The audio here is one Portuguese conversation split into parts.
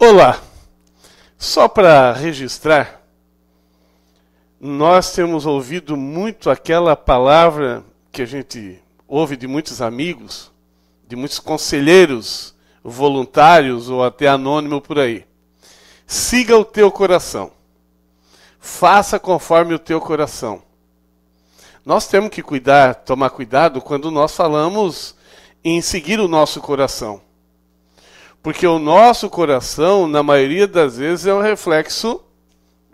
Olá! Só para registrar, nós temos ouvido muito aquela palavra que a gente ouve de muitos amigos, de muitos conselheiros voluntários ou até anônimo por aí. Siga o teu coração. Faça conforme o teu coração. Nós temos que cuidar, tomar cuidado quando nós falamos em seguir o nosso coração porque o nosso coração, na maioria das vezes, é um reflexo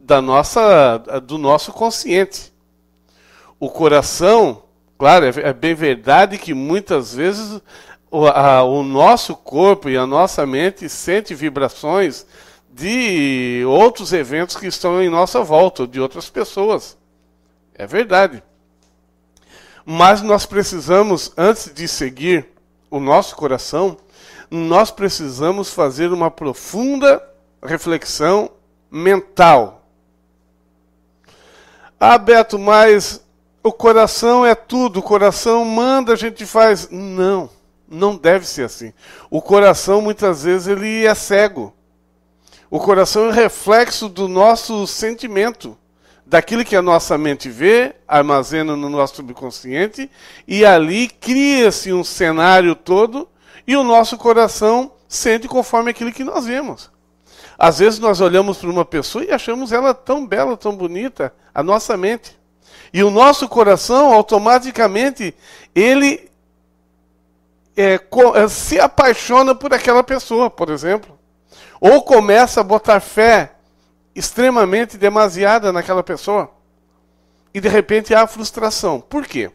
da nossa, do nosso consciente. O coração, claro, é, é bem verdade que muitas vezes o, a, o nosso corpo e a nossa mente sente vibrações de outros eventos que estão em nossa volta, de outras pessoas. É verdade. Mas nós precisamos, antes de seguir o nosso coração, nós precisamos fazer uma profunda reflexão mental. Ah, Beto, mas o coração é tudo, o coração manda, a gente faz. Não, não deve ser assim. O coração, muitas vezes, ele é cego. O coração é reflexo do nosso sentimento, daquilo que a nossa mente vê, armazena no nosso subconsciente, e ali cria-se um cenário todo e o nosso coração sente conforme aquilo que nós vemos. Às vezes nós olhamos para uma pessoa e achamos ela tão bela, tão bonita, a nossa mente. E o nosso coração, automaticamente, ele é, é se apaixona por aquela pessoa, por exemplo. Ou começa a botar fé extremamente demasiada naquela pessoa. E de repente há frustração. Por quê?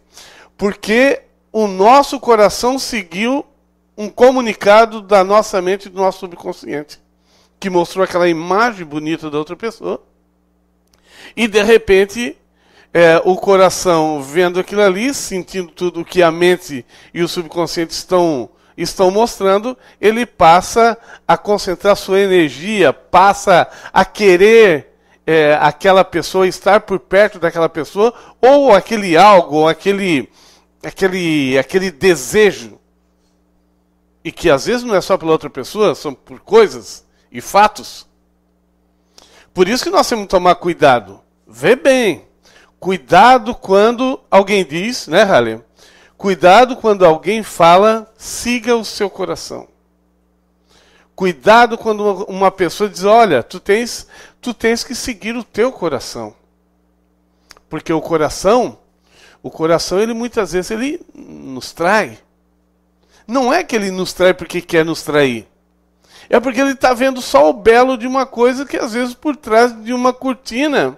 Porque o nosso coração seguiu um comunicado da nossa mente e do nosso subconsciente, que mostrou aquela imagem bonita da outra pessoa, e de repente é, o coração vendo aquilo ali, sentindo tudo o que a mente e o subconsciente estão, estão mostrando, ele passa a concentrar sua energia, passa a querer é, aquela pessoa, estar por perto daquela pessoa, ou aquele algo, ou aquele, aquele, aquele desejo e que às vezes não é só pela outra pessoa, são por coisas e fatos. Por isso que nós temos que tomar cuidado. Vê bem. Cuidado quando alguém diz, né, Halle? Cuidado quando alguém fala, siga o seu coração. Cuidado quando uma pessoa diz, olha, tu tens, tu tens que seguir o teu coração. Porque o coração, o coração ele muitas vezes ele nos trai não é que ele nos trai porque quer nos trair. É porque ele está vendo só o belo de uma coisa que às vezes por trás de uma cortina.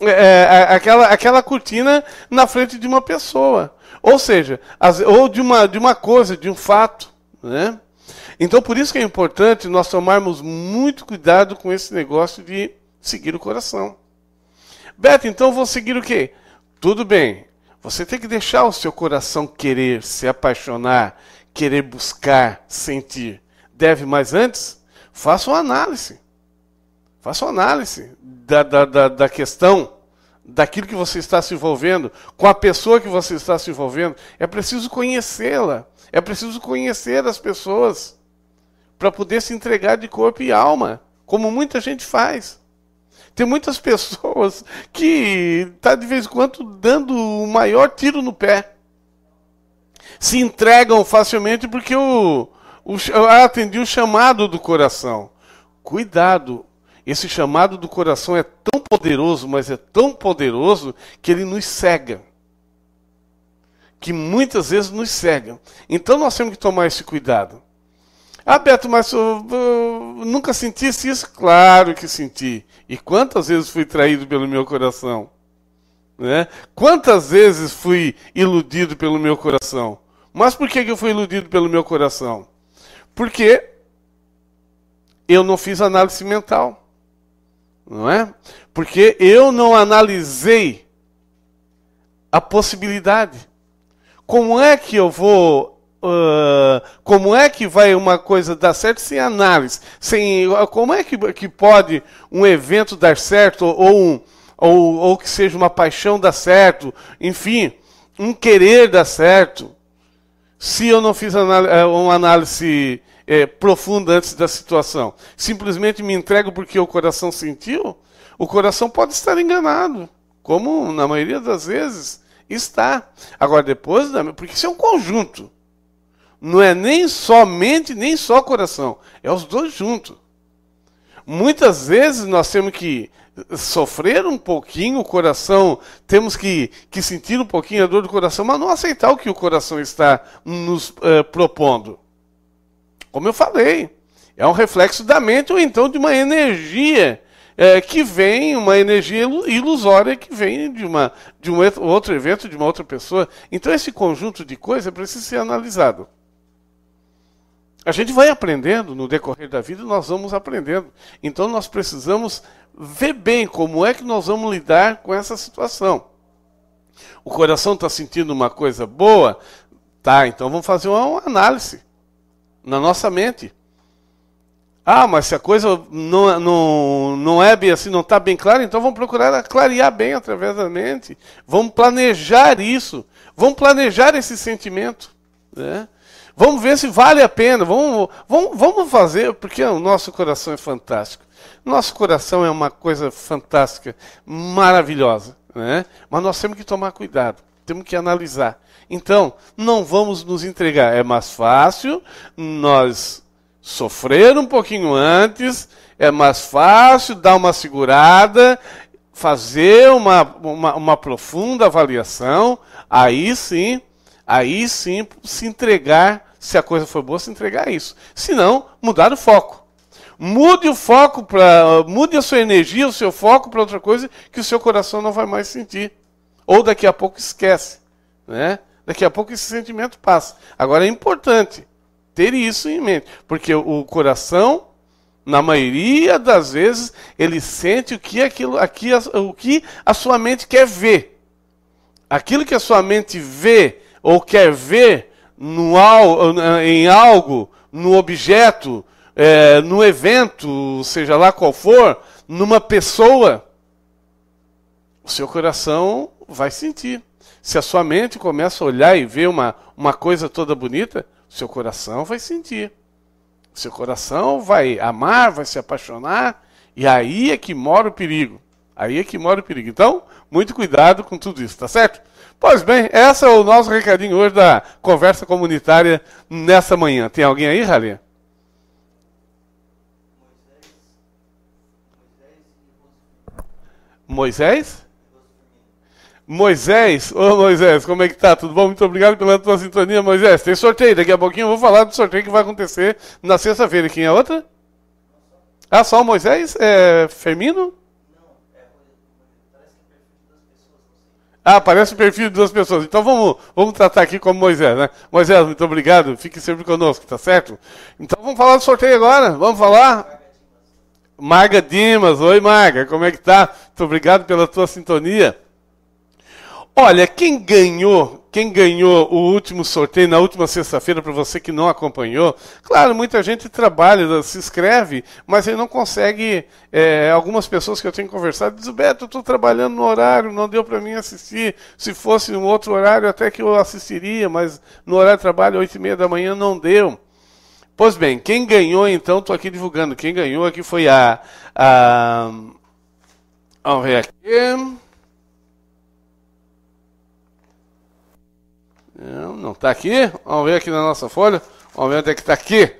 É, é aquela, aquela cortina na frente de uma pessoa. Ou seja, as, ou de uma, de uma coisa, de um fato. Né? Então por isso que é importante nós tomarmos muito cuidado com esse negócio de seguir o coração. Beto, então vou seguir o quê? Tudo bem, você tem que deixar o seu coração querer, se apaixonar, querer buscar, sentir, deve mais antes, faça uma análise. Faça uma análise da, da, da, da questão, daquilo que você está se envolvendo, com a pessoa que você está se envolvendo. É preciso conhecê-la, é preciso conhecer as pessoas para poder se entregar de corpo e alma, como muita gente faz. Tem muitas pessoas que tá de vez em quando dando o maior tiro no pé se entregam facilmente porque o, o, atendi o chamado do coração. Cuidado, esse chamado do coração é tão poderoso, mas é tão poderoso que ele nos cega. Que muitas vezes nos cega. Então nós temos que tomar esse cuidado. Ah, Beto, mas eu, eu, eu nunca senti isso? Claro que senti. E quantas vezes fui traído pelo meu coração? Né? Quantas vezes fui iludido pelo meu coração? Mas por que eu fui iludido pelo meu coração? Porque eu não fiz análise mental, não é? Porque eu não analisei a possibilidade. Como é que eu vou Uh, como é que vai uma coisa dar certo sem análise? Sem, como é que, que pode um evento dar certo ou, um ou, ou que seja uma paixão dar certo, enfim, um querer dar certo, se eu não fiz eh, uma análise é, profunda antes da situação, simplesmente me entrego porque o coração sentiu, o coração pode estar enganado, como na maioria das vezes está. Agora, depois, porque isso é um conjunto. Não é nem só mente, nem só coração. É os dois juntos. Muitas vezes nós temos que sofrer um pouquinho o coração, temos que, que sentir um pouquinho a dor do coração, mas não aceitar o que o coração está nos uh, propondo. Como eu falei, é um reflexo da mente ou então de uma energia eh, que vem, uma energia ilusória que vem de, uma, de um outro evento, de uma outra pessoa. Então, esse conjunto de coisas precisa ser analisado. A gente vai aprendendo no decorrer da vida, nós vamos aprendendo. Então nós precisamos ver bem como é que nós vamos lidar com essa situação. O coração está sentindo uma coisa boa? Tá, então vamos fazer uma análise na nossa mente. Ah, mas se a coisa não, não, não é bem assim, não está bem clara, então vamos procurar clarear bem através da mente. Vamos planejar isso. Vamos planejar esse sentimento. Né? Vamos ver se vale a pena, vamos, vamos, vamos fazer, porque o nosso coração é fantástico. Nosso coração é uma coisa fantástica, maravilhosa, né? mas nós temos que tomar cuidado, temos que analisar. Então, não vamos nos entregar. É mais fácil nós sofrer um pouquinho antes, é mais fácil dar uma segurada, fazer uma, uma, uma profunda avaliação, aí sim Aí sim se entregar, se a coisa for boa, se entregar a isso. Se não, mudar o foco. Mude o foco para. Mude a sua energia, o seu foco para outra coisa que o seu coração não vai mais sentir. Ou daqui a pouco esquece. Né? Daqui a pouco esse sentimento passa. Agora é importante ter isso em mente, porque o coração na maioria das vezes, ele sente o que, aquilo, aqui, o que a sua mente quer ver. Aquilo que a sua mente vê ou quer ver no, em algo, no objeto, é, no evento, seja lá qual for, numa pessoa, o seu coração vai sentir. Se a sua mente começa a olhar e ver uma, uma coisa toda bonita, o seu coração vai sentir. O seu coração vai amar, vai se apaixonar, e aí é que mora o perigo. Aí é que mora o perigo. Então, muito cuidado com tudo isso, tá certo? Pois bem, esse é o nosso recadinho hoje da conversa comunitária nessa manhã. Tem alguém aí, Ralinha? Moisés? Moisés? Ô Moisés, como é que tá? Tudo bom? Muito obrigado pela tua sintonia, Moisés. Tem sorteio, daqui a pouquinho eu vou falar do sorteio que vai acontecer na sexta-feira. Quem é outra? Ah, só o Moisés? É Fermino? Ah, parece o perfil de duas pessoas. Então vamos, vamos tratar aqui como Moisés, né? Moisés, muito obrigado. Fique sempre conosco, tá certo? Então vamos falar do sorteio agora. Vamos falar? Marga Dimas. Oi, Marga. Como é que tá? Muito obrigado pela tua sintonia. Olha, quem ganhou quem ganhou o último sorteio na última sexta-feira, para você que não acompanhou, claro, muita gente trabalha, se inscreve, mas ele não consegue. É, algumas pessoas que eu tenho conversado dizem: Beto, eu estou trabalhando no horário, não deu para mim assistir. Se fosse um outro horário, até que eu assistiria, mas no horário de trabalho, 8 e meia da manhã, não deu. Pois bem, quem ganhou, então, estou aqui divulgando. Quem ganhou aqui foi a. a vamos ver aqui. Não está aqui. Vamos ver aqui na nossa folha. Vamos ver onde é que está aqui.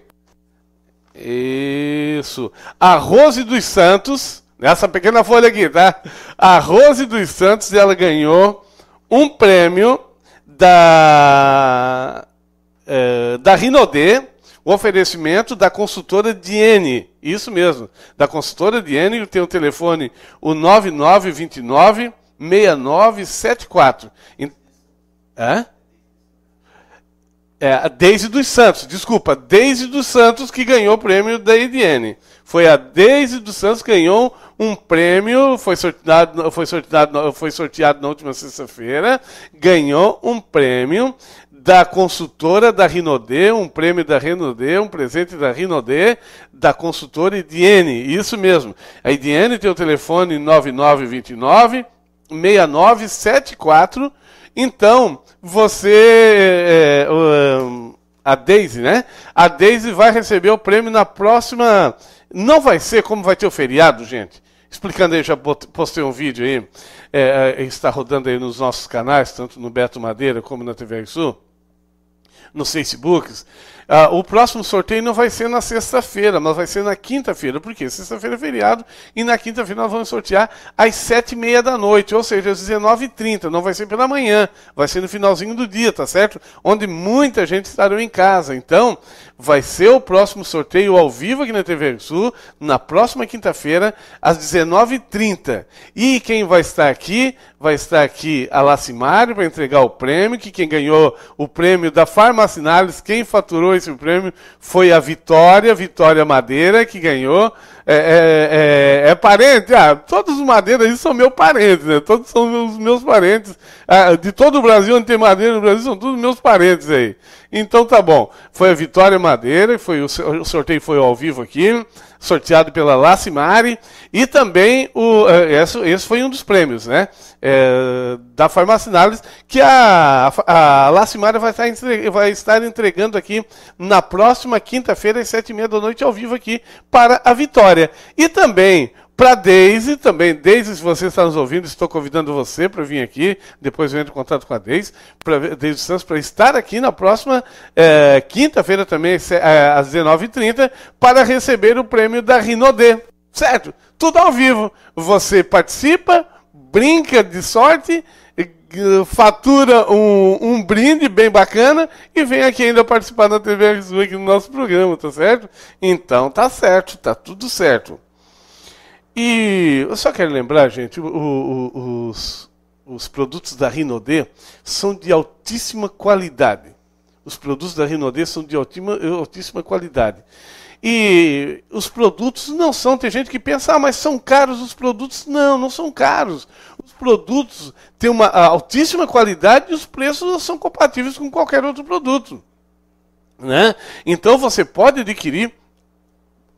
Isso. A Rose dos Santos, nessa pequena folha aqui, tá? A Rose dos Santos, ela ganhou um prêmio da, é, da Rinodê, o oferecimento da consultora Diene. Isso mesmo, da consultora Diene, tem o telefone o 9929 6974. Hã? É, a Daisy dos Santos, desculpa, Daisy dos Santos que ganhou o prêmio da IDN. Foi a Daisy dos Santos que ganhou um prêmio, foi sorteado, foi sorteado, foi sorteado na última sexta-feira, ganhou um prêmio da consultora da Rinodê, um prêmio da Rinodê, um presente da Rinodê, da consultora IDN. isso mesmo. A IDN tem o telefone 9929 6974 então, você. É, a Daisy, né? A Daisy vai receber o prêmio na próxima. Não vai ser como vai ter o feriado, gente. Explicando aí, já postei um vídeo aí, é, é, está rodando aí nos nossos canais, tanto no Beto Madeira como na TV Sul, nos Facebooks. Ah, o próximo sorteio não vai ser na sexta-feira, mas vai ser na quinta-feira. Por quê? Sexta-feira é feriado e na quinta-feira nós vamos sortear às sete e meia da noite, ou seja, às 19h30. Não vai ser pela manhã, vai ser no finalzinho do dia, tá certo? Onde muita gente estará em casa. Então, vai ser o próximo sorteio ao vivo aqui na TV Sul, na próxima quinta-feira, às 19h30. E quem vai estar aqui? Vai estar aqui a Lacimário para entregar o prêmio, que quem ganhou o prêmio da Farmacinales, quem faturou ganhou esse prêmio foi a Vitória, Vitória Madeira, que ganhou. É, é, é, é parente, ah, todos os madeiras são meus parentes, né? Todos são meus, meus parentes. Ah, de todo o Brasil, onde tem madeira no Brasil, são todos meus parentes aí. Então tá bom. Foi a Vitória Madeira, foi o, o sorteio foi ao vivo aqui sorteado pela Lacimari, e também o, eh, esse, esse foi um dos prêmios, né? É, da Farmacinális, que a, a, vai estar, entre, vai estar entregando aqui na próxima quinta-feira, às sete e meia da noite, ao vivo aqui, para a Vitória. E também para Daisy também, Daisy, se você está nos ouvindo, estou convidando você para vir aqui. Depois eu entro em contato com a Daisy, Daisy Santos, para estar aqui na próxima é, quinta-feira também, às 19h30, eh, para receber o prêmio da Rinodê. Certo? Tudo ao vivo. Você participa, brinca de sorte, eh, fatura um, um, brinde bem bacana e vem aqui ainda participar da TV Azul aqui no nosso programa, tá certo? Então tá certo, tá tudo certo. E eu só quero lembrar, gente, o, o, os, os produtos da RinoDe são de altíssima qualidade. Os produtos da RinoDe são de altima, altíssima qualidade. E os produtos não são, tem gente que pensa, ah, mas são caros os produtos. Não, não são caros. Os produtos têm uma altíssima qualidade e os preços são compatíveis com qualquer outro produto. Né? Então você pode adquirir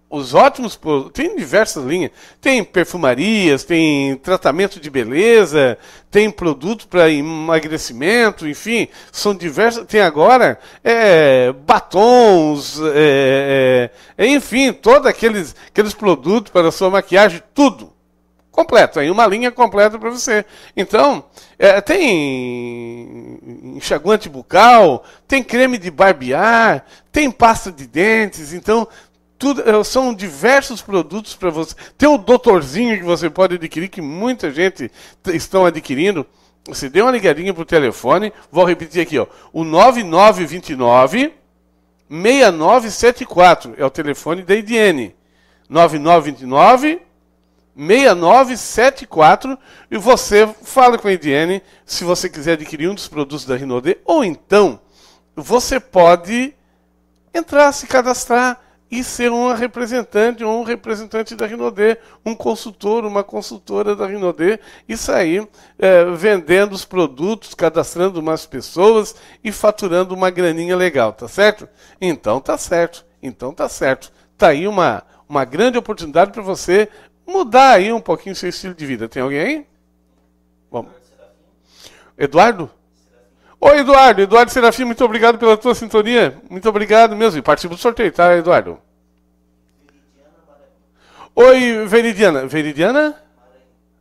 os ótimos tem diversas linhas. Tem perfumarias, tem tratamento de beleza, tem produto para emagrecimento, enfim, são diversas. Tem agora é, batons, é, é, é enfim, todos aqueles, aqueles produtos para a sua maquiagem, tudo completo, aí uma linha completa para você. Então, é, tem enxaguante bucal, tem creme de barbear, tem pasta de dentes, então tudo, eh, são diversos produtos para você. Tem o doutorzinho que você pode adquirir, que muita gente estão adquirindo. Você dê uma ligadinha para o telefone, vou repetir aqui, ó, o 9929 6974 é o telefone da IDN. 9929 6974 e você fala com a IDN se você quiser adquirir um dos produtos da Rinode ou então você pode entrar, se cadastrar e ser uma representante ou um representante da Rinodê, um consultor, uma consultora da Rinodê, e sair é, vendendo os produtos, cadastrando mais pessoas e faturando uma graninha legal, tá certo? Então tá certo, então tá certo. Tá aí uma, uma grande oportunidade para você mudar aí um pouquinho seu estilo de vida. Tem alguém aí? Vamos. Eduardo? Oi, Eduardo. Eduardo Serafim, muito obrigado pela tua sintonia. Muito obrigado mesmo. E participa do sorteio, tá, Eduardo? Oi, Veridiana. Veridiana?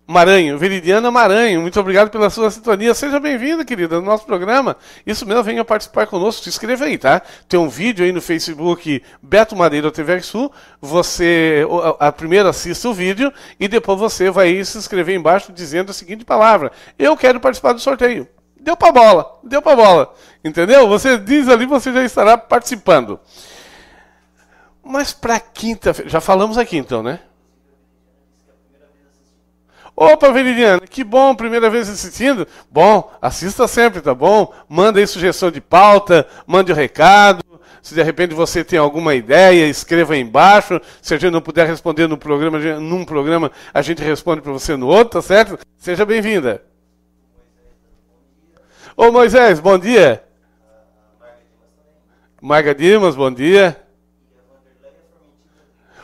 Maranho, Veridiana Maranho, muito obrigado pela sua sintonia. Seja bem-vinda, querida, no nosso programa. Isso mesmo, venha participar conosco, se inscreva aí, tá? Tem um vídeo aí no Facebook Beto Madeira TV Sul. Você, a, a primeiro assista o vídeo e depois você vai se inscrever embaixo dizendo a seguinte palavra: Eu quero participar do sorteio deu pra bola, deu pra bola. Entendeu? Você diz ali, você já estará participando. Mas para quinta-feira, já falamos aqui então, né? Opa, Veridiana, que bom, primeira vez assistindo. Bom, assista sempre, tá bom? Manda aí sugestão de pauta, mande o um recado. Se de repente você tem alguma ideia, escreva aí embaixo. Se a gente não puder responder no programa, num programa, a gente responde para você no outro, tá certo? Seja bem-vinda. Ô Moisés, bom dia. Marga Dimas, bom dia.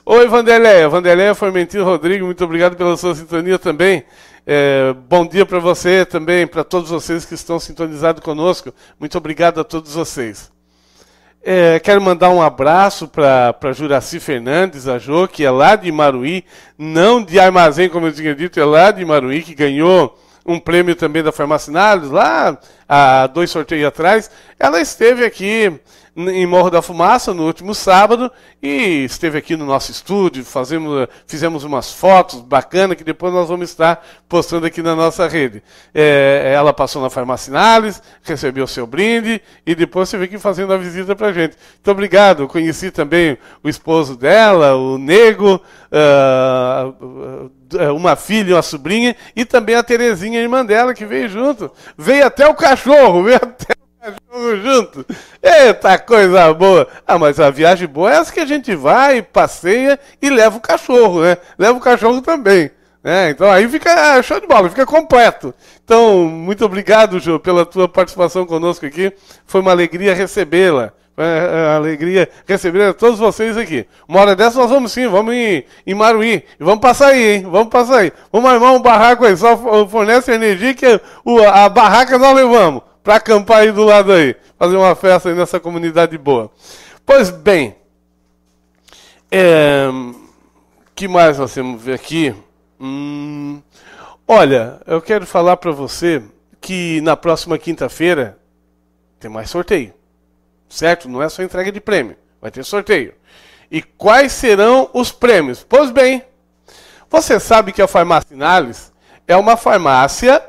Oi, Vanderleia. Vanderleia Formentino Rodrigo, muito obrigado pela sua sintonia também. É, bom dia para você também, para todos vocês que estão sintonizados conosco. Muito obrigado a todos vocês. É, quero mandar um abraço para Juraci Fernandes, a Jo, que é lá de Maruí, não de Armazém, como eu tinha dito, é lá de Maruí, que ganhou um prêmio também da Farmacinados lá, há dois sorteios atrás. Ela esteve aqui em Morro da Fumaça no último sábado e esteve aqui no nosso estúdio, fazemos, eh, fizemos umas fotos bacanas que depois nós vamos estar postando aqui na nossa rede. É, é ela passou na Farmacinales, recebeu seu brinde e depois você veio aqui fazendo a visita pra gente. Muito então, obrigado, conheci também o esposo dela, o Nego, uh, uma filha e uma sobrinha, e também a Terezinha, irmã dela, que veio junto. Veio até o cachorro, veio até jogo junto. Eita coisa boa! Ah, mas a viagem boa é essa que a gente vai, passeia e leva o cachorro, né? Leva o cachorro também. É, então aí fica ah, show de bola, fica completo. Então, muito obrigado, Jô, pela tua participação conosco aqui. Foi uma alegria recebê-la. Foi uma alegria receber todos vocês aqui. Uma hora dessa nós vamos sim, vamos em, em Maruí. E vamos passar aí, hein? Vamos passar aí. Vamos armar um barraco aí, só fornece energia que a barraca nós levamos para acampar aí do lado aí, fazer uma festa aí nessa comunidade boa. Pois bem, é, que mais nós temos ver aqui? Hum, olha, eu quero falar para você que na próxima quinta-feira tem mais sorteio, certo? Não é só entrega de prêmio, vai ter sorteio. E quais serão os prêmios? Pois bem, você sabe que a farmácia Sinales é uma farmácia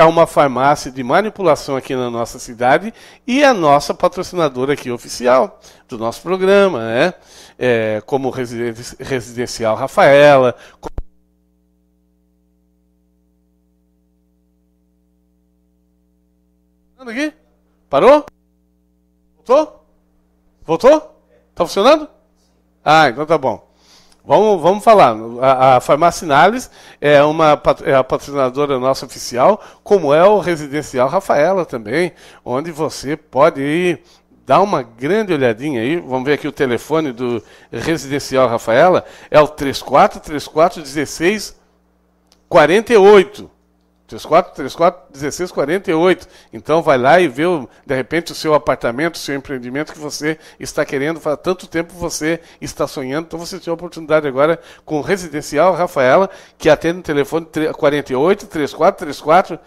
é uma farmácia de manipulação aqui na nossa cidade e a nossa patrocinadora aqui oficial do nosso programa, né? É, como Residencial Rafaela, como Aqui? Parou? Voltou? Voltou? Tá funcionando? Ah, então tá bom. Vamos, vamos falar. A, a Farmacinales é uma é a patrocinadora nossa oficial, como é o Residencial Rafaela também, onde você pode ir dá uma grande olhadinha aí. Vamos ver aqui o telefone do Residencial Rafaela. É o 3434 16 34, 34, Então vai lá e vê, de repente, o seu apartamento, o seu empreendimento que você está querendo, faz tanto tempo você está sonhando. Então você tem a oportunidade agora com o Residencial Rafaela, que atende no telefone 48 34 34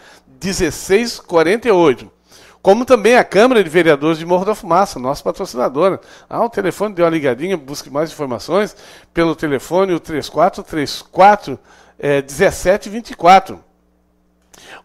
como também a Câmara de Vereadores de Morro da Fumaça, nossa patrocinadora. Ah, o telefone deu uma ligadinha, busque mais informações pelo telefone o 3434 é, 1724.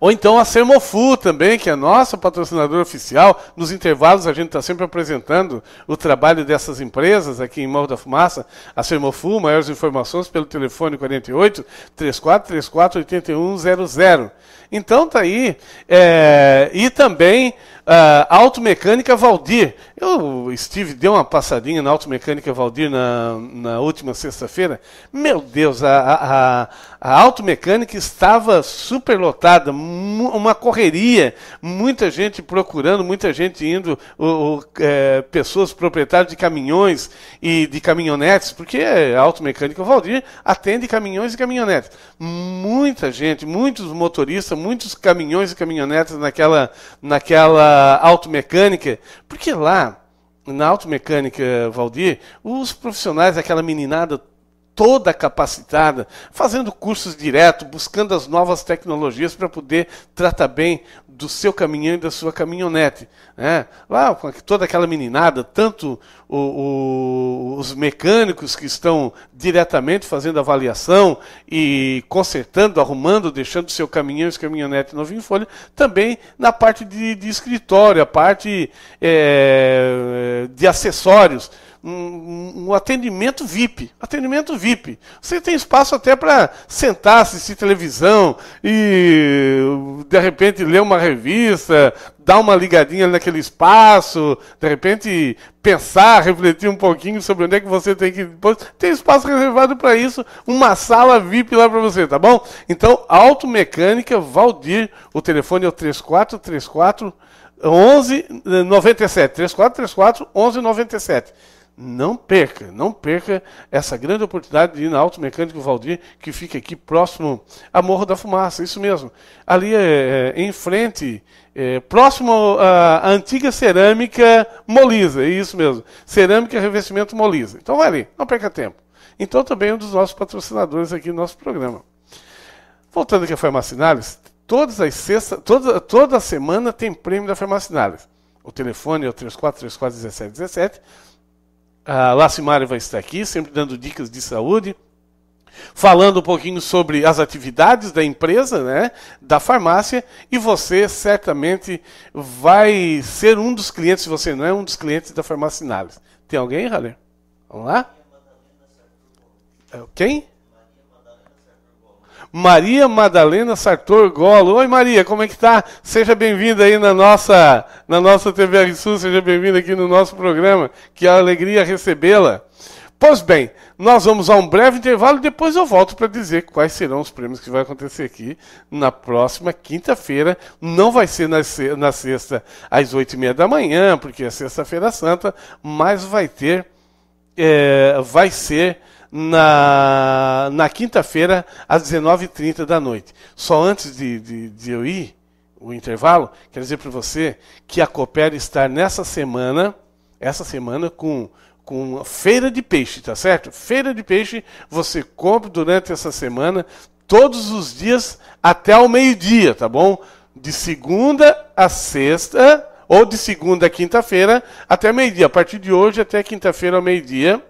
Ou então a Sermofu também, que é nossa patrocinadora oficial. Nos intervalos a gente está sempre apresentando o trabalho dessas empresas aqui em Morro da Fumaça. A Sermofu, maiores informações pelo telefone 48 3434 8100. Então tá aí. É, e também Uh, Automecânica Valdir. Eu estive, dei uma passadinha na Automecânica Valdir na, na última sexta-feira. Meu Deus, a, a, a Automecânica estava super lotada, uma correria, muita gente procurando, muita gente indo, o, o, é, pessoas proprietários de caminhões e de caminhonetes, porque a Automecânica Valdir atende caminhões e caminhonetes. Muita gente, muitos motoristas, muitos caminhões e caminhonetes naquela. naquela auto uh, automecânica, porque lá na automecânica, Valdir, os profissionais, aquela meninada toda capacitada, fazendo cursos direto, buscando as novas tecnologias para poder tratar bem do seu caminhão e da sua caminhonete. Né? Lá, com toda aquela meninada, tanto o, o, os mecânicos que estão diretamente fazendo avaliação e consertando, arrumando, deixando o seu caminhão e sua caminhonete novinho em folha, também na parte de, de escritório, a parte é, de acessórios um, um atendimento VIP. Atendimento VIP. Você tem espaço até para sentar, assistir televisão e de repente ler uma revista, dar uma ligadinha naquele espaço, de repente pensar, refletir um pouquinho sobre onde é que você tem que depois. Tem espaço reservado para isso, uma sala VIP lá para você, tá bom? Então, Automecânica Valdir, o telefone é o 3434 1197, 3434 1197 não perca, não perca essa grande oportunidade de ir na Auto Mecânico Valdir, que fica aqui próximo a Morro da Fumaça, isso mesmo. Ali é, é, em frente, é, próximo à antiga cerâmica Molisa, é isso mesmo. Cerâmica Revestimento Molisa. Então vai ali, não perca tempo. Então também é um dos nossos patrocinadores aqui no nosso programa. Voltando aqui à Farmacinales, todas as sexta, toda, toda semana tem prêmio da Farmacinales. O telefone é o 3434 1717 a Lacimari vai estar aqui, sempre dando dicas de saúde falando um pouquinho sobre as atividades da empresa, né, da farmácia, e você certamente vai ser um dos clientes, se você não é um dos clientes da Farmácia Sinales. Tem alguém, Raler? Vamos lá? É, quem? Maria Madalena Sartor Golo. Oi Maria, como é que tá? Seja bem-vinda aí na nossa, na nossa TV Arisul, seja bem-vinda aqui no nosso programa. Que alegria recebê-la. Pois bem, nós vamos a um breve intervalo e depois eu volto para dizer quais serão os prêmios que vai acontecer aqui na próxima quinta-feira. Não vai ser na sexta às oito e meia da manhã, porque é sexta-feira santa, mas vai ter, é, vai ser na, na quinta-feira, às 19h30 da noite. Só antes de, de, de eu ir, o intervalo, quero dizer para você que a Coopera está nessa semana, essa semana, com com feira de peixe, tá certo? Feira de peixe, você compra durante essa semana, todos os dias até o meio-dia, tá bom? De segunda a sexta, ou de segunda a quinta-feira até meio-dia. A partir de hoje até quinta-feira ao meio-dia,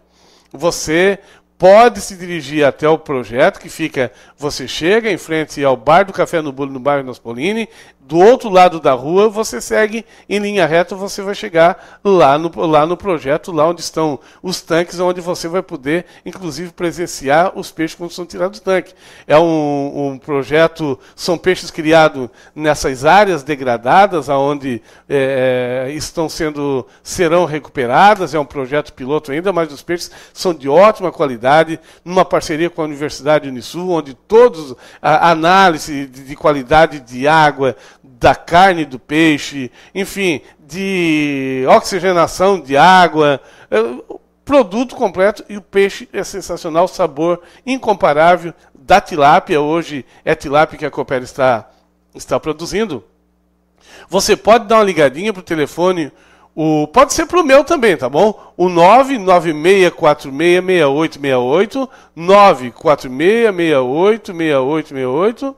você pode se dirigir até o projeto que fica. Você chega em frente ao Bar do Café no Bolo, no bairro Nospolini, do outro lado da rua, você segue em linha reta, você vai chegar lá no, lá no projeto, lá onde estão os tanques, onde você vai poder, inclusive, presenciar os peixes quando são tirados do tanque. É um, um projeto, são peixes criados nessas áreas degradadas, aonde é, é estão sendo, serão recuperadas, é um projeto piloto ainda, mas os peixes são de ótima qualidade, numa parceria com a Universidade Unisul, onde todos, a análise de qualidade de água, da carne do peixe, enfim, de oxigenação de água, é, produto completo e o peixe é sensacional, sabor incomparável da tilápia. Hoje é tilápia que a Copera está, está produzindo. Você pode dar uma ligadinha para o telefone, o, pode ser para o meu também, tá bom? O 996466868, 946686868.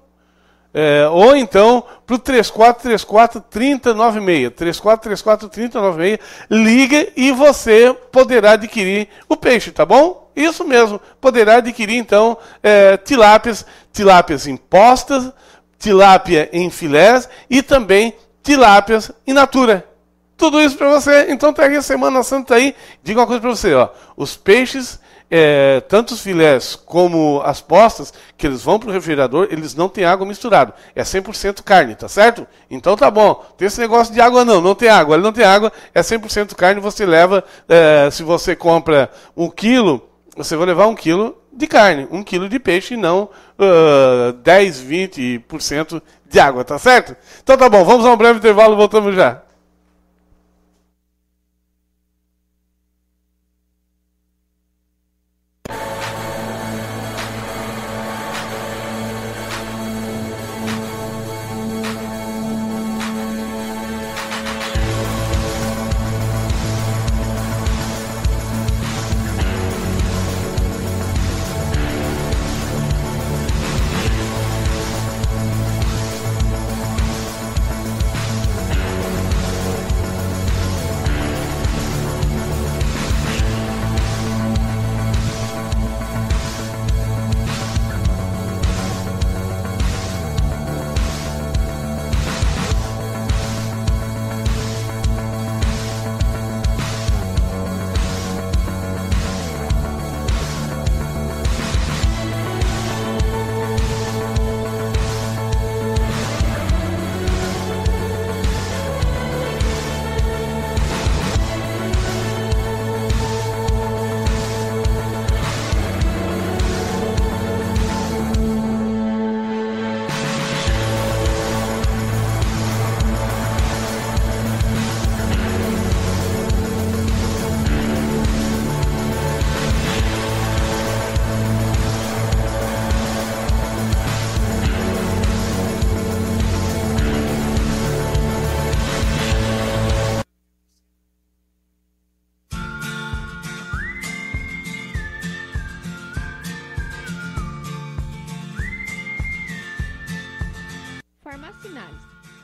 É, ou então para o 3434 3096. 3434 3096. Liga e você poderá adquirir o peixe, tá bom? Isso mesmo. Poderá adquirir então é, tilápias, tilápias impostas, tilápia em filés e também tilápias in natura. Tudo isso para você. Então, traga a Semana Santa aí. Diga uma coisa para você: ó, os peixes é, tanto os filés como as postas, que eles vão para o refrigerador, eles não têm água misturado. É 100% carne, tá certo? Então tá bom. Tem esse negócio de água não, não tem água. Ele não tem água, é 100% carne. Você leva, é, se você compra um quilo, você vai levar um quilo de carne, um quilo de peixe e não uh, 10, 20% de água, tá certo? Então tá bom, vamos a um breve intervalo, voltamos já.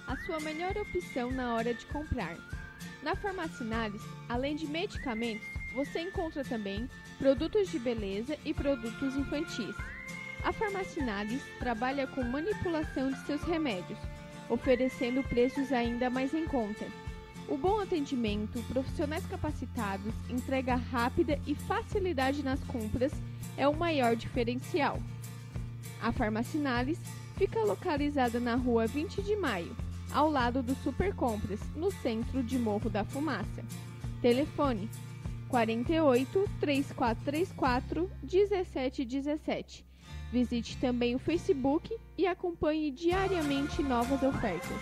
a sua melhor opção na hora de comprar. Na Farmacinales, além de medicamentos, você encontra também produtos de beleza e produtos infantis. A Farmacinales trabalha com manipulação de seus remédios, oferecendo preços ainda mais em conta. O bom atendimento, profissionais capacitados, entrega rápida e facilidade nas compras é o maior diferencial. A Farmacinales Fica localizada na rua 20 de Maio, ao lado do Super Compras, no centro de Morro da Fumaça. Telefone 48 3434 1717. Visite também o Facebook e acompanhe diariamente novas ofertas.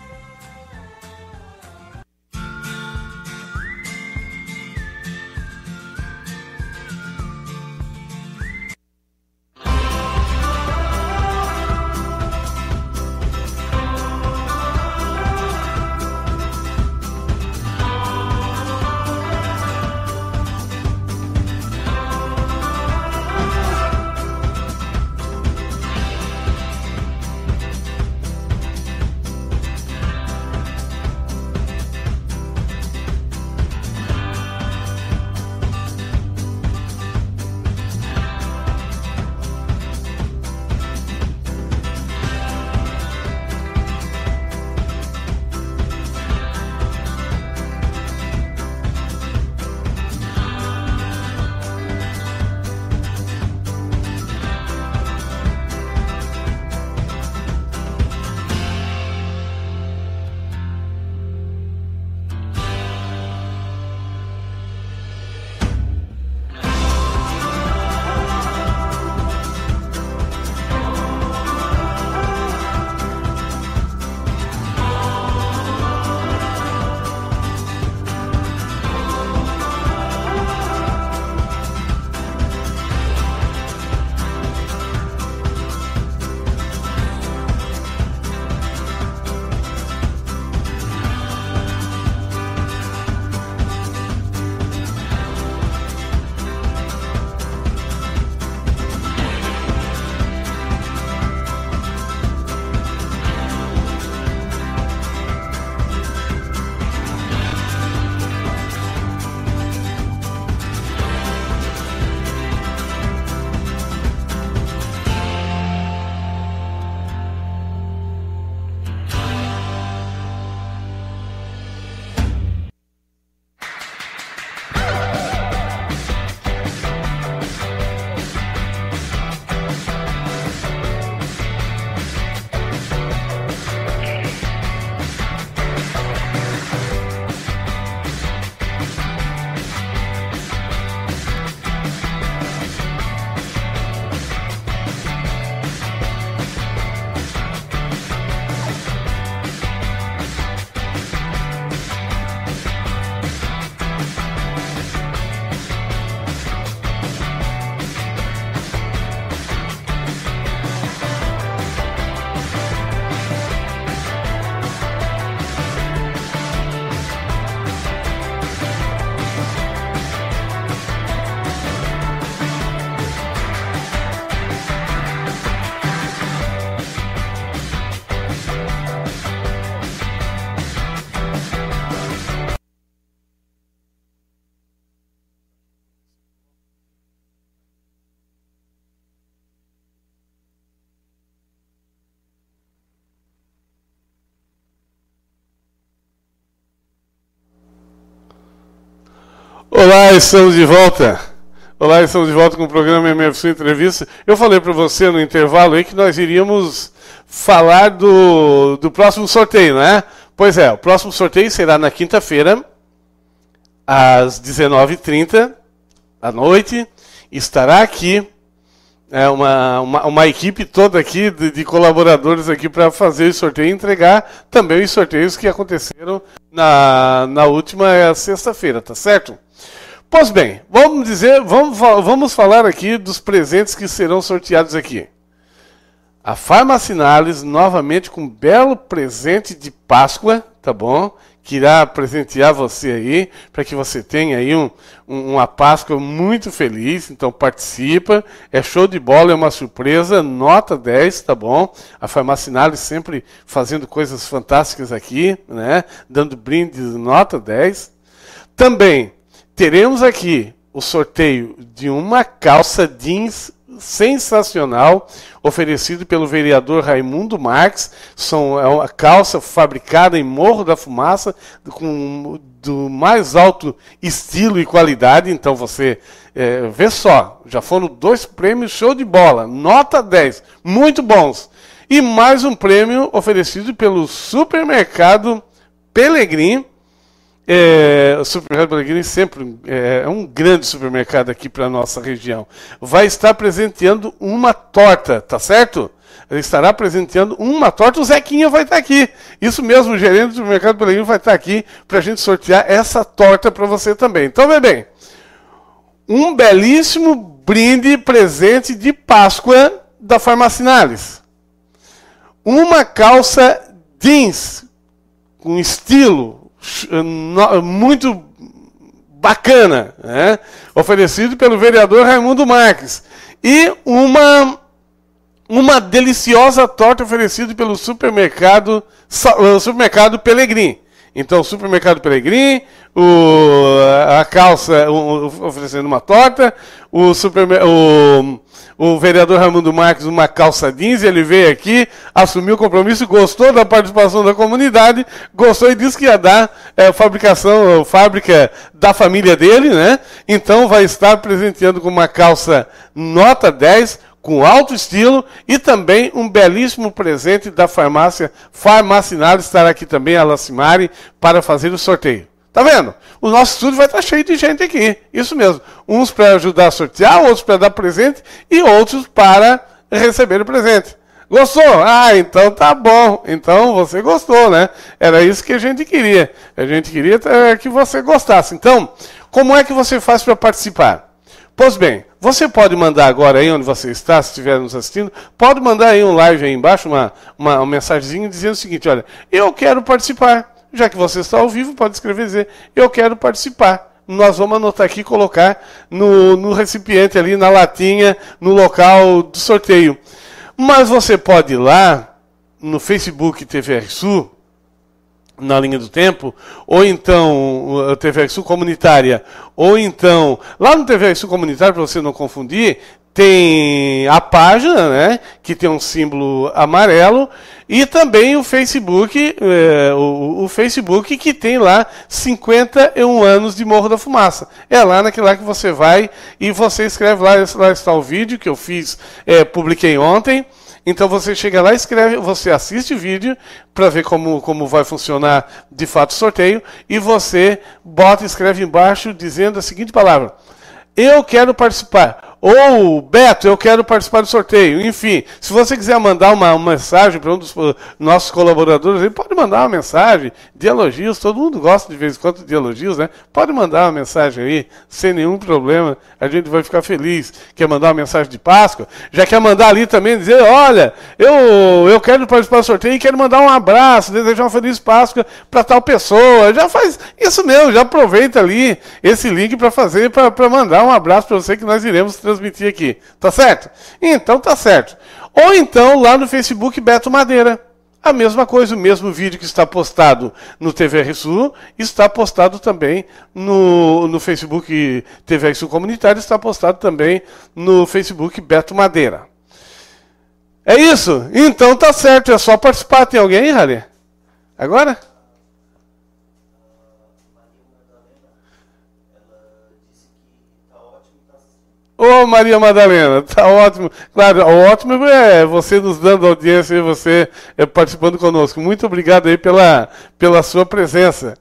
Olá, estamos de volta. Olá, estamos de volta com o programa MFC Entrevista. Eu falei para você no intervalo aí que nós iríamos falar do, do próximo sorteio, né? Pois é, o próximo sorteio será na quinta-feira, às 19h30 à noite. Estará aqui é, uma, uma, uma, equipe toda aqui de, de colaboradores aqui para fazer o sorteio e entregar também os sorteios que aconteceram na, na última é, sexta-feira, tá certo? Pois bem, vamos dizer, vamos, vamos falar aqui dos presentes que serão sorteados aqui. A Farmacinales, novamente com um belo presente de Páscoa, tá bom? Que irá presentear você aí, para que você tenha aí um, um, uma Páscoa muito feliz. Então participa, é show de bola, é uma surpresa, nota 10, tá bom? A Farmacinales sempre fazendo coisas fantásticas aqui, né? Dando brindes, nota 10. Também teremos aqui o sorteio de uma calça jeans sensacional oferecido pelo vereador Raimundo Marques. São, é uma calça fabricada em Morro da Fumaça com do mais alto estilo e qualidade. Então você é, vê só, já foram dois prêmios show de bola, nota 10, muito bons. E mais um prêmio oferecido pelo supermercado Pelegrim é, o Supermercado Pellegrini sempre é, é um grande supermercado aqui para a nossa região. Vai estar presenteando uma torta, tá certo? Ele estará presenteando uma torta. O Zequinha vai estar aqui. Isso mesmo, o gerente do supermercado Pellegrini vai estar aqui para a gente sortear essa torta para você também. Então, vê bem, um belíssimo brinde presente de Páscoa da Farmacinales. Uma calça jeans com estilo muito bacana, né? oferecido pelo vereador Raimundo Marques. E uma, uma deliciosa torta oferecida pelo supermercado, eh, supermercado Pelegrim. Então, o supermercado Pelegrim, o, a calça o, oferecendo uma torta, o, supermer, o o vereador Raimundo Marques uma calça jeans, ele veio aqui, assumiu o compromisso, gostou da participação da comunidade, gostou e disse que ia dar é, fabricação, fábrica da família dele, né? Então vai estar presenteando com uma calça nota 10, com alto estilo e também um belíssimo presente da farmácia Farmacinário estará aqui também a Lacimari para fazer o sorteio. Tá vendo? O nosso estúdio vai estar tá cheio de gente aqui. Isso mesmo. Uns para ajudar a sortear, outros para dar presente e outros para receber o presente. Gostou? Ah, então tá bom. Então você gostou, né? Era isso que a gente queria. A gente queria eh, que você gostasse. Então, como é que você faz para participar? Pois bem, você pode mandar agora aí onde você está, se estiver nos assistindo, pode mandar aí um live aí embaixo, uma, uma, uma mensagenzinha dizendo o seguinte: olha, eu quero participar já que você está ao vivo, pode escrever e dizer: Eu quero participar. Nós vamos anotar aqui e colocar no, no recipiente ali, na latinha, no local do sorteio. Mas você pode ir lá no Facebook TVRSU, na linha do tempo, ou então uh, TVRSU Comunitária, ou então lá no TVRSU Comunitária, para você não confundir, tem a página, né, que tem um símbolo amarelo, e também o Facebook, é, o, o, Facebook que tem lá 51 anos de Morro da Fumaça. É lá naquele lá que você vai e você escreve lá, lá está o vídeo que eu fiz, é, publiquei ontem. Então você chega lá, escreve, você assiste o vídeo para ver como, como vai funcionar de fato o sorteio e você bota escreve embaixo dizendo a seguinte palavra: Eu quero participar ou, Beto, eu quero participar do sorteio. Enfim, se você quiser mandar uma, uma mensagem para um dos nossos colaboradores, ele pode mandar uma mensagem de elogios, todo mundo gosta de vez em quando de elogios, né? Pode mandar uma mensagem aí, sem nenhum problema, a gente vai ficar feliz. Quer mandar uma mensagem de Páscoa? Já quer mandar ali também dizer: olha, eu, eu quero participar do sorteio e quero mandar um abraço, desejar uma feliz Páscoa para tal pessoa. Já faz isso mesmo, já aproveita ali esse link para fazer, para mandar um abraço para você que nós iremos transmitir aqui. Tá certo? Então tá certo. Ou então lá no Facebook Beto Madeira. A mesma coisa, o mesmo vídeo que está postado no TVRSU está postado também no, no Facebook TVRSU Comunitário, está postado também no Facebook Beto Madeira. É isso? Então tá certo, é só participar. Tem alguém aí, Ralê? Agora? Ô Maria Madalena, tá ótimo. Claro, ótimo é você nos dando audiência e você eh, participando conosco. Muito obrigado aí pela, pela sua presença.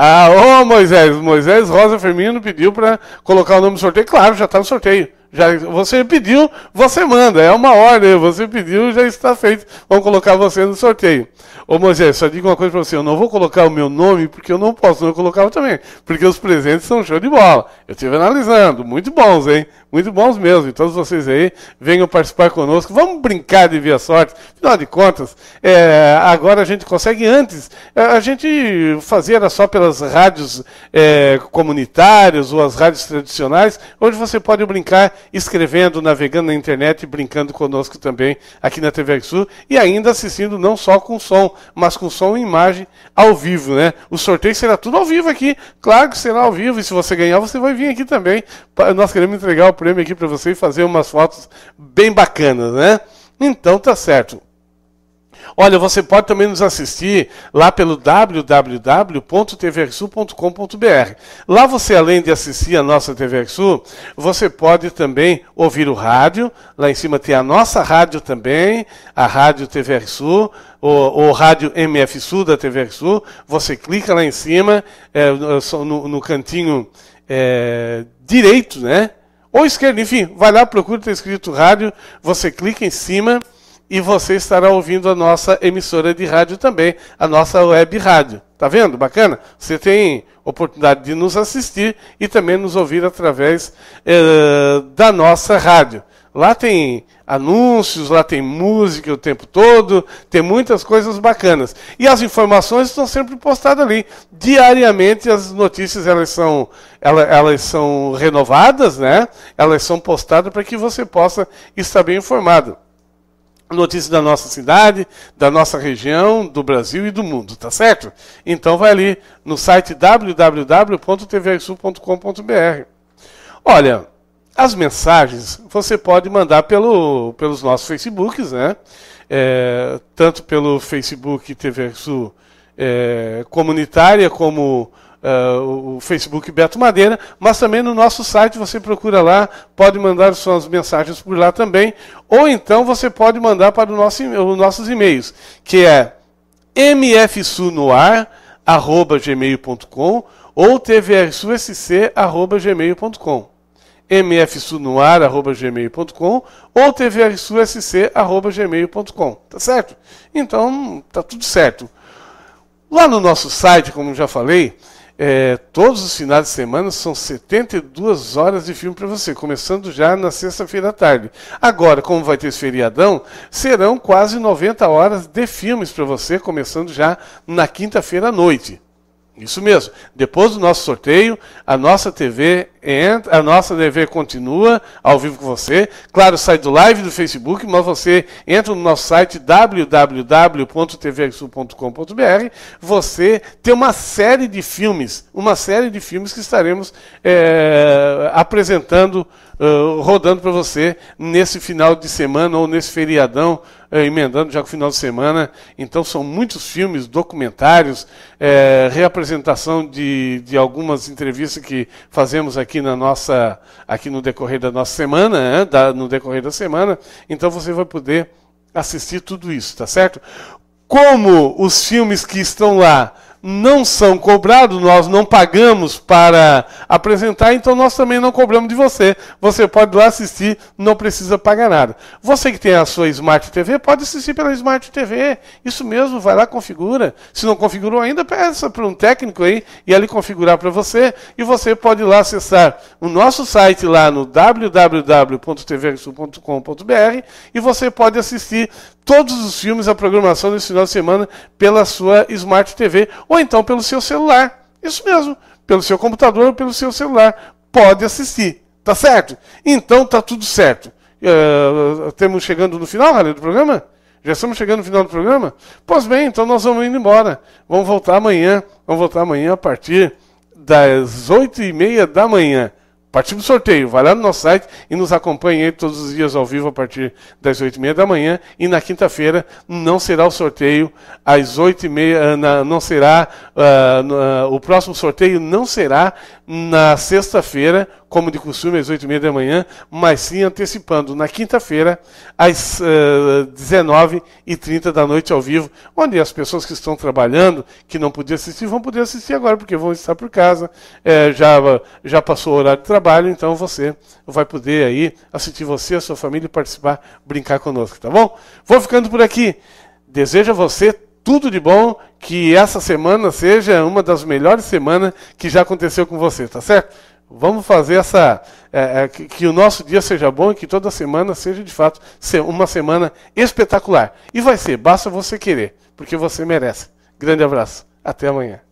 Ah, ô Moisés, Moisés Rosa Firmino pediu para colocar o nome do sorteio. Claro, já está no sorteio. Já, você pediu, você manda. É uma ordem. Você pediu, já está feito. Vamos colocar você no sorteio. Ô Moisés, só digo uma coisa para você. Eu não vou colocar o meu nome porque eu não posso não colocava também. Porque os presentes são show de bola. Eu estive analisando. Muito bons, hein? muito bons mesmo. E todos vocês aí venham participar conosco. Vamos brincar de via sorte. Afinal de contas, é, agora a gente consegue antes. A gente fazia era só pelas rádios é, comunitárias ou as rádios tradicionais. Hoje você pode brincar escrevendo, navegando na internet, brincando conosco também aqui na TV Sul e ainda assistindo não só com som, mas com som e imagem ao vivo, né? O sorteio será tudo ao vivo aqui. Claro que será ao vivo e se você ganhar, você vai vir aqui também. Nós queremos entregar o prêmio aqui para você e fazer umas fotos bem bacanas, né? Então tá certo. Olha, você pode também nos assistir lá pelo www.tvrsul.com.br. Lá você, além de assistir a nossa TVRSU, você pode também ouvir o rádio. Lá em cima tem a nossa rádio também, a Rádio TVRSU, o, o Rádio MF Sul da TVRSU. Você clica lá em cima, é, no, no, cantinho é, direito, né? ou esquerda, enfim, vai lá, procura, está escrito rádio, você clica em cima e você estará ouvindo a nossa emissora de rádio também, a nossa web rádio. Tá vendo? Bacana? Você tem oportunidade de nos assistir e também nos ouvir através eh, da nossa rádio. Lá tem anúncios, lá tem música o tempo todo, tem muitas coisas bacanas. E as informações estão sempre postadas ali. Diariamente as notícias elas são, elas, elas são renovadas, né? elas são postadas para que você possa estar bem informado. Notícias da nossa cidade, da nossa região, do Brasil e do mundo, tá certo? Então vai ali no site www.tvsul.com.br. Olha, as mensagens você pode mandar pelo, pelos nossos Facebooks, né? É, tanto pelo Facebook TV Sul é, Comunitária, como é, o Facebook Beto Madeira, mas também no nosso site você procura lá, pode mandar suas mensagens por lá também, ou então você pode mandar para o nosso, os nossos e-mails, que é mfsunoar.gmail.com ou tvrsusc.gmail.com mfsunoar.gmail.com ou tvrsusc@gmail.com, tá certo? Então, tá tudo certo. Lá no nosso site, como já falei, é, todos os finais de semana são 72 horas de filme para você, começando já na sexta-feira à tarde. Agora, como vai ter esse feriadão, serão quase 90 horas de filmes para você, começando já na quinta-feira à noite. Isso mesmo. Depois do nosso sorteio, a nossa TV entra, a nossa TV continua ao vivo com você. Claro, sai do live do Facebook, mas você entra no nosso site www.tvxu.com.br. Você tem uma série de filmes, uma série de filmes que estaremos é, apresentando, uh, rodando para você nesse final de semana ou nesse feriadão eh, emendando já com o final de semana. Então são muitos filmes, documentários, é, reapresentação de, de algumas entrevistas que fazemos aqui aqui na nossa, aqui no decorrer da nossa semana, né? da, no decorrer da semana. Então você vai poder assistir tudo isso, tá certo? Como os filmes que estão lá não são cobrados, nós não pagamos para apresentar, então nós também não cobramos de você. Você pode lá assistir, não precisa pagar nada. Você que tem a sua Smart TV, pode assistir pela Smart TV. Isso mesmo, vai lá, configura. Se não configurou ainda, peça para um técnico aí e ele configurar para você. E você pode lá acessar o nosso site lá no www.tvsul.com.br e você pode assistir todos os filmes, a programação desse final de semana pela sua Smart TV ou então pelo seu celular. Isso mesmo, pelo seu computador ou pelo seu celular. Pode assistir, tá certo? Então tá tudo certo. Uh, eh, estamos chegando no final, do programa? Já estamos chegando no final do programa? Pois bem, então nós vamos indo embora. Vamos voltar amanhã. Vamos voltar amanhã a partir das oito e meia da manhã partir do sorteio. Vai lá no nosso site e nos acompanhe todos os dias ao vivo a partir das 8h30 da manhã. E na quinta-feira não será o sorteio às 8h30, ah, não será, uh, uh, o próximo sorteio não será na sexta-feira, como de costume, às 8h30 da manhã, mas sim antecipando na quinta-feira, às uh, eh, 19h30 da noite ao vivo, onde as pessoas que estão trabalhando, que não podiam assistir, vão poder assistir agora, porque vão estar por casa, é, já, já passou o horário de trabalho, então você vai poder aí assistir você, a sua família, participar, brincar conosco, tá bom? Vou ficando por aqui. Desejo a você tudo de bom, que essa semana seja uma das melhores semanas que já aconteceu com você, tá certo? Vamos fazer essa. É, é, que, que, o nosso dia seja bom e que toda semana seja de fato uma semana espetacular. E vai ser, basta você querer, porque você merece. Grande abraço. Até amanhã.